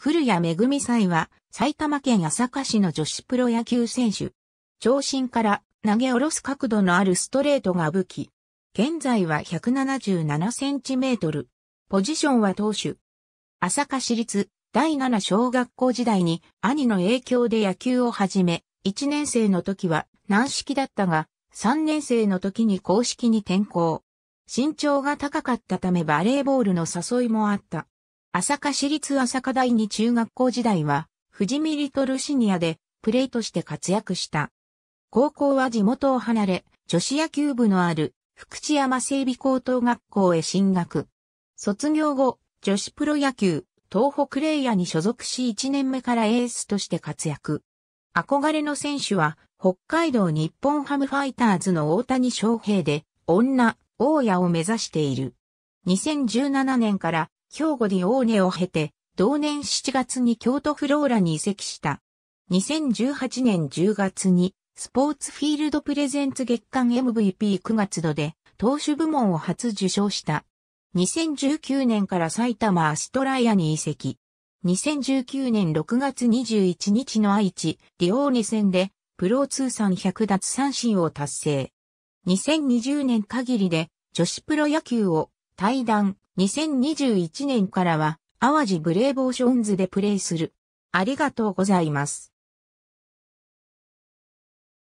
古谷恵祭は埼玉県朝霞市の女子プロ野球選手。長身から投げ下ろす角度のあるストレートが武器。現在は177センチメートル。ポジションは投手。朝霞市立第7小学校時代に兄の影響で野球を始め、1年生の時は軟式だったが、3年生の時に公式に転校。身長が高かったためバレーボールの誘いもあった。朝霞市立朝霞第二中学校時代は、富士見リトルシニアで、プレーとして活躍した。高校は地元を離れ、女子野球部のある、福知山整備高等学校へ進学。卒業後、女子プロ野球、東北レイヤーに所属し1年目からエースとして活躍。憧れの選手は、北海道日本ハムファイターズの大谷翔平で、女、大家を目指している。2017年から兵庫ディオーネを経て、同年7月に京都フローラに移籍した。2018年10月に、スポーツフィールドプレゼンツ月間 MVP9 月度で、投手部門を初受賞した。2019年から埼玉アストライアに移籍。2019年6月21日の愛知、ディオーネ戦で、プロ通算100奪三振を達成。2020年限りで、女子プロ野球を、対談、2021年からは、淡路ブレイボーションズでプレイする。ありがとうございます。